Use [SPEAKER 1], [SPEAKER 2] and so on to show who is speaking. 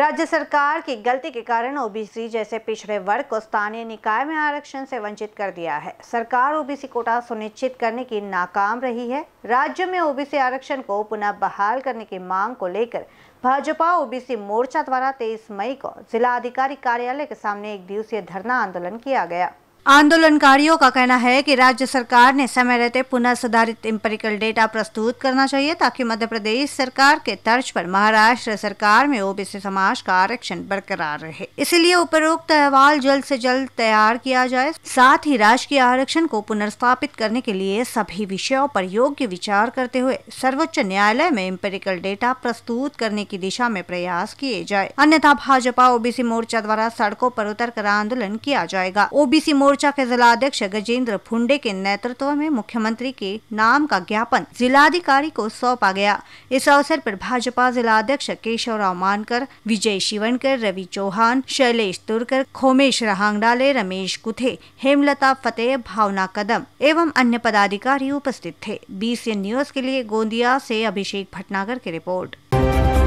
[SPEAKER 1] राज्य सरकार की गलती के कारण ओबीसी जैसे पिछड़े वर्ग को स्थानीय निकाय में आरक्षण से वंचित कर दिया है सरकार ओबीसी कोटा सुनिश्चित करने की नाकाम रही है राज्य में ओबीसी आरक्षण को पुनः बहाल करने की मांग को लेकर भाजपा ओबीसी मोर्चा द्वारा 23 मई को जिला अधिकारी कार्यालय के सामने एक दिवसीय धरना आंदोलन किया गया आंदोलनकारियों का कहना है कि राज्य सरकार ने समय रहते पुनः सुधारित एम्पेरिकल डेटा प्रस्तुत करना चाहिए ताकि मध्य प्रदेश सरकार के तर्ज पर महाराष्ट्र सरकार में ओबीसी समाज का आरक्षण बरकरार रहे इसलिए उपरोक्त अहवाल जल्द से जल्द तैयार किया जाए साथ ही राजकीय आरक्षण को पुनर्स्थापित करने के लिए सभी विषयों पर योग्य विचार करते हुए सर्वोच्च न्यायालय में एम्पेरिकल डेटा प्रस्तुत करने की दिशा में प्रयास किए जाए अन्यथा भाजपा ओबीसी मोर्चा द्वारा सड़कों पर उतर कर आंदोलन किया जाएगा ओबीसी मोर्चा मोर्चा के जिला अध्यक्ष गजेंद्र फुंडे के नेतृत्व में मुख्यमंत्री के नाम का ज्ञापन जिलाधिकारी को सौंपा गया इस अवसर पर भाजपा जिला अध्यक्ष केशव राव मानकर विजय शिवनकर रवि चौहान शैलेश तुरकर खोमेश रहांगडाले रमेश कुथे हेमलता फतेह भावना कदम एवं अन्य पदाधिकारी उपस्थित थे बी न्यूज के लिए गोंदिया से अभिषेक भटनागर की रिपोर्ट